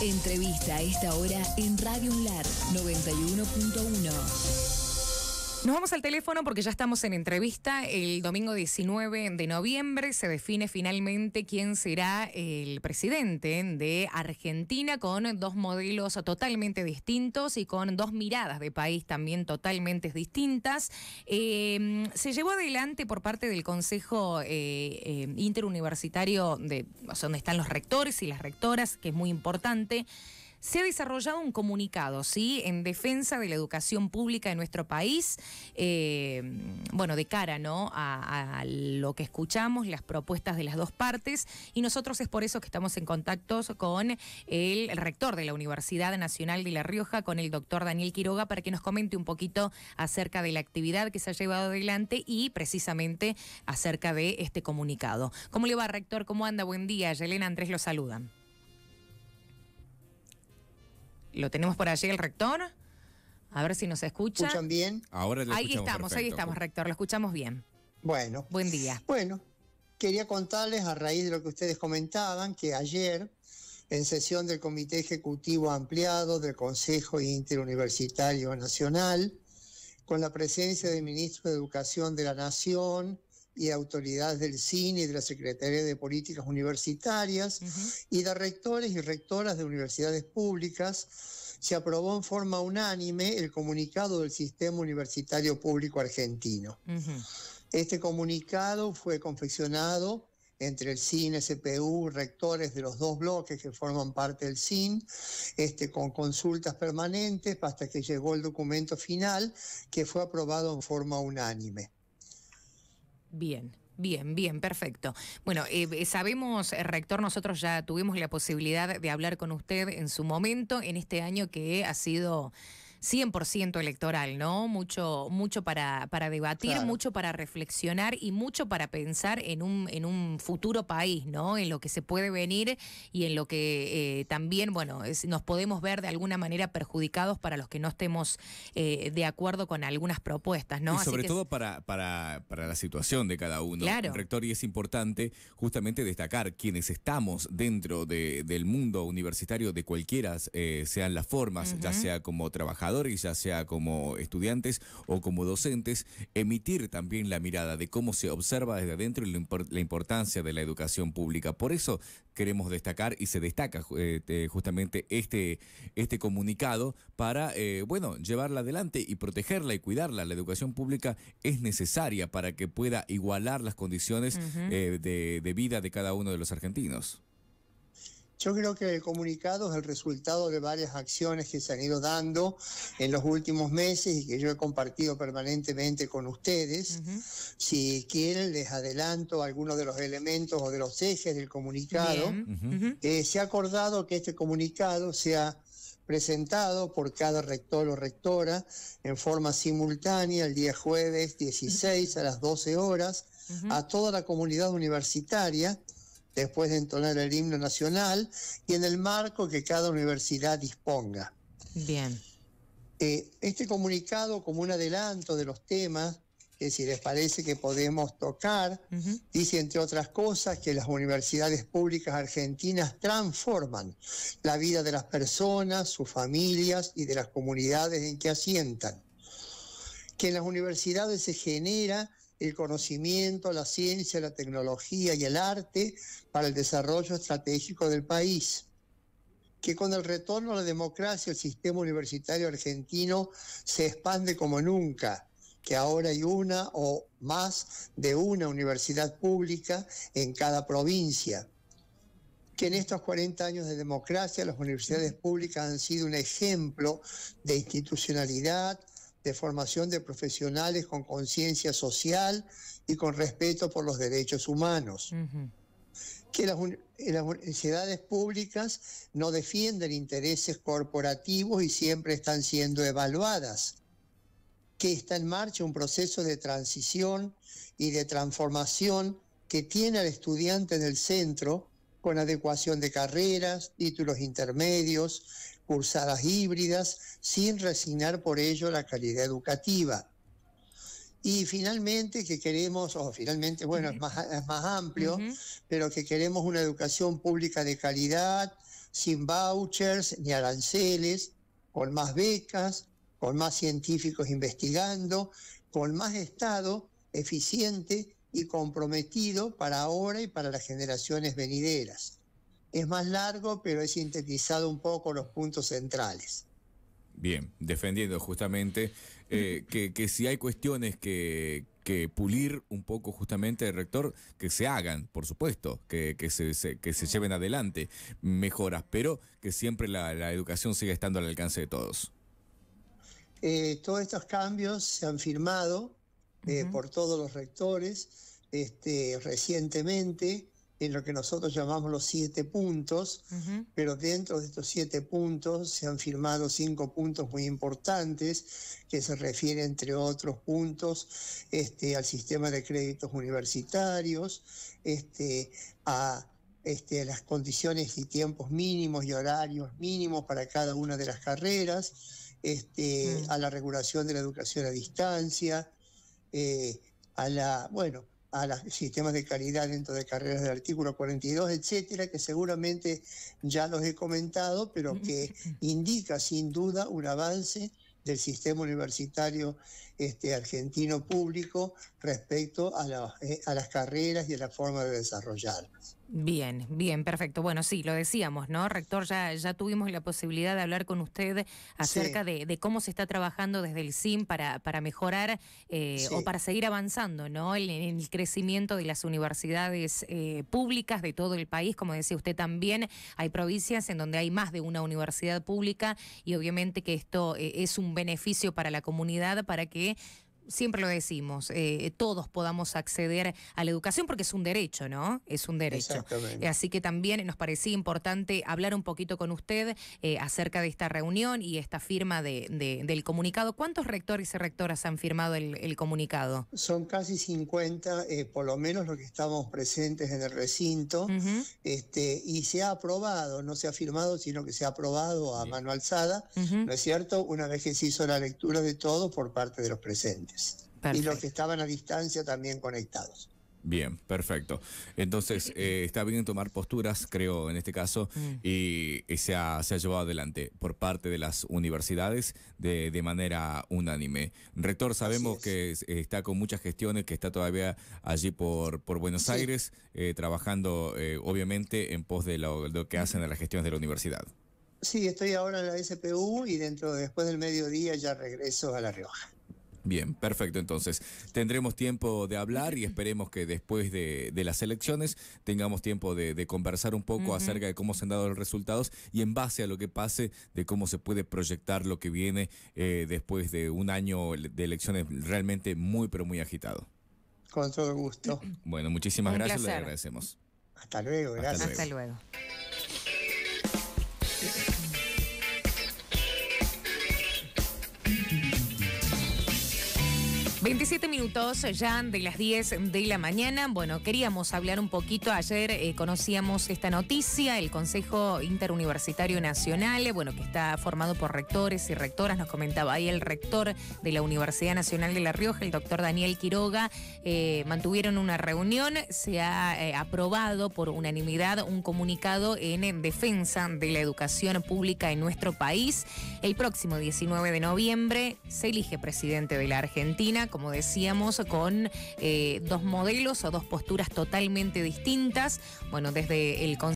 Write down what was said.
Entrevista a esta hora en Radio Unlar 91.1. Nos vamos al teléfono porque ya estamos en entrevista. El domingo 19 de noviembre se define finalmente quién será el presidente de Argentina con dos modelos totalmente distintos y con dos miradas de país también totalmente distintas. Em, se llevó adelante por parte del Consejo eh, eh, Interuniversitario, de, donde están los rectores y las rectoras, que es muy importante se ha desarrollado un comunicado, ¿sí? En defensa de la educación pública en nuestro país, eh, bueno, de cara, ¿no? A, a, lo que escuchamos, las propuestas de las dos partes, y nosotros es por eso que estamos en contacto con el rector de la Universidad Nacional de La Rioja, con el doctor Daniel Quiroga, para que nos comente un poquito acerca de la actividad que se ha llevado adelante y precisamente acerca de este comunicado. ¿Cómo le va, rector? ¿Cómo anda? Buen día. Yelena Andrés lo saludan lo tenemos por allí el rector. A ver si nos escucha. ¿Escuchan bien? Ahora ahí estamos, ahí estamos, rector, lo escuchamos bien. Bueno. Buen día. Bueno, quería contarles a raíz de lo que ustedes comentaban que ayer en sesión del Comité Ejecutivo Ampliado del Consejo Interuniversitario Nacional, con la presencia del Ministro de Educación de la Nación, y autoridades del cine y de la Secretaría de Políticas Universitarias y de rectores y rectoras de universidades públicas, se aprobó en forma unánime el comunicado del Sistema Universitario Público Argentino. Este comunicado fue confeccionado entre el CIN, SPU, rectores de los dos bloques que forman parte del CIN, este, con consultas permanentes hasta que llegó el documento final que fue aprobado en forma unánime. Bien. Bien, bien, perfecto. Bueno, eh, eh sabemos, eh, rector, nosotros ya tuvimos la posibilidad de hablar con usted en su momento, en este año que ha sido 100% electoral, ¿no? Mucho, mucho para, para debatir, mucho para reflexionar y mucho para pensar en un, en un futuro país, ¿no? En lo que se puede venir y en lo que eh, también, bueno, nos podemos ver de alguna manera perjudicados para los que no estemos eh, de acuerdo con algunas propuestas, ¿no? Y sobre todo para, para, para la situación de cada uno. Claro. Rector, y es importante justamente destacar quienes estamos dentro del mundo universitario de cualquiera eh, sean las formas, ya sea como trabajar ya sea como estudiantes o como docentes, emitir también la mirada de cómo se observa desde adentro y la importancia de la educación pública. Por eso queremos destacar y se destaca este, justamente este, este comunicado para, eh, bueno, llevarla adelante y protegerla y cuidarla. La educación pública es necesaria para que pueda igualar las condiciones eh, de vida de cada uno de los argentinos. Yo creo que el comunicado es el resultado de varias acciones que se han ido dando en los últimos meses y que yo he compartido permanentemente con ustedes. Si quieren, les adelanto algunos de los elementos o de los ejes del comunicado. Eh, se ha acordado que este comunicado sea presentado por cada rector o rectora en forma simultánea el día jueves 16 a las 12 horas a toda la comunidad universitaria después de entonar el himno nacional y en el marco que cada universidad disponga. Bien. Eh, este comunicado como un adelanto de los temas que si les parece que podemos tocar, dice entre otras cosas que las universidades públicas argentinas transforman la vida de las personas, sus familias y de las comunidades en que asientan. Que en las universidades se genera el conocimiento, la ciencia, la tecnología y el arte para el desarrollo estratégico del país que con el retorno a la democracia el sistema universitario argentino se expande como nunca, que ahora hay una o más de una universidad pública en cada provincia, que en estos 40 años de democracia las universidades públicas han sido un ejemplo de institucionalidad, de formación de profesionales con conciencia social y con respeto por los derechos humanos. Que las, eh, las universidades públicas no defienden intereses corporativos y siempre están siendo evaluadas. Que está en marcha un proceso de transición y de transformación que tiene al estudiante en el centro con adecuación de carreras, títulos intermedios, cursadas híbridas, sin resignar por ello la calidad educativa. Y finalmente que queremos, o finalmente, bueno, es, más, amplio, pero que queremos una educación pública de calidad, sin vouchers ni aranceles, con más becas, con más científicos investigando, con más Estado eficiente y comprometido para ahora y para las generaciones venideras. Es más largo, pero he sintetizado un poco los puntos centrales. Bien, defendiendo justamente eh, que, si hay cuestiones que, pulir un poco justamente el rector, que se hagan, por supuesto, que, que se, lleven adelante mejoras, pero que siempre la, educación siga estando al alcance de todos. Eh, todos estos cambios se han firmado eh, por todos los rectores este, recientemente en lo que nosotros llamamos los siete puntos, pero dentro de estos siete puntos se han firmado cinco puntos muy importantes que se refieren, entre otros puntos, este, al sistema de créditos universitarios, este, a las condiciones y tiempos mínimos y horarios mínimos para cada una de las carreras, mm. a la regulación de la educación a distancia, eh, a la, bueno, a los sistemas de calidad dentro de carreras del artículo 42, etcétera, que seguramente ya los he comentado, pero que indica sin duda un avance del sistema universitario este, argentino público respecto eh, a, las carreras y a la forma de desarrollarlas. Bien, bien, perfecto. Bueno, sí, lo decíamos, ¿no? Rector, ya, ya tuvimos la posibilidad de hablar con usted acerca de, cómo se está trabajando desde el CIM para, para mejorar eh, o para seguir avanzando, ¿no? En el, crecimiento de las universidades eh, públicas de todo el país, como decía usted también, hay provincias en donde hay más de una universidad pública y obviamente que esto es un beneficio para la comunidad para que siempre lo decimos, eh, todos podamos acceder a la educación porque es un derecho, ¿no? Es un derecho. Exactamente. Así que también nos parecía importante hablar un poquito con usted eh, acerca de esta reunión y esta firma del comunicado. ¿Cuántos rectores y rectoras han firmado el, comunicado? Son casi 50, eh, por lo menos los que estamos presentes en el recinto, este, y se ha aprobado, no se ha firmado, sino que se ha aprobado a mano alzada, ¿no es cierto? Una vez que se hizo la lectura de todo por parte de los presentes y los que estaban a distancia también conectados. Bien, perfecto. Entonces, eh, está bien tomar posturas, creo, en este caso, mm. y, se, ha, llevado adelante por parte de las universidades de, de manera unánime. Rector, sabemos que está con muchas gestiones, que está todavía allí por, por Buenos Aires, eh, trabajando, eh, obviamente, en pos de lo, que hacen en las gestiones de la universidad. Sí, estoy ahora en la SPU y dentro, después del mediodía, ya regreso a La Rioja. Bien, perfecto. Entonces, tendremos tiempo de hablar y esperemos que después de, las elecciones tengamos tiempo de, conversar un poco acerca de cómo se han dado los resultados y en base a lo que pase, de cómo se puede proyectar lo que viene eh, después de un año de elecciones realmente muy, pero muy agitado. Con todo gusto. Bueno, muchísimas gracias, Les agradecemos. Hasta luego, gracias. Hasta luego. 27 minutos eh, ya de las 10 de la mañana. Bueno, queríamos hablar un poquito. Ayer eh, conocíamos esta noticia, el Consejo Interuniversitario Nacional, eh, bueno, que está formado por rectores y rectoras. Nos comentaba ahí el rector de la Universidad Nacional de La Rioja, el doctor Daniel Quiroga. mantuvieron una reunión, se ha aprobado por unanimidad un comunicado en defensa de la educación pública en nuestro país. El próximo 19 de noviembre se elige presidente de la Argentina como decíamos, con eh, dos modelos o dos posturas totalmente distintas. Bueno, desde el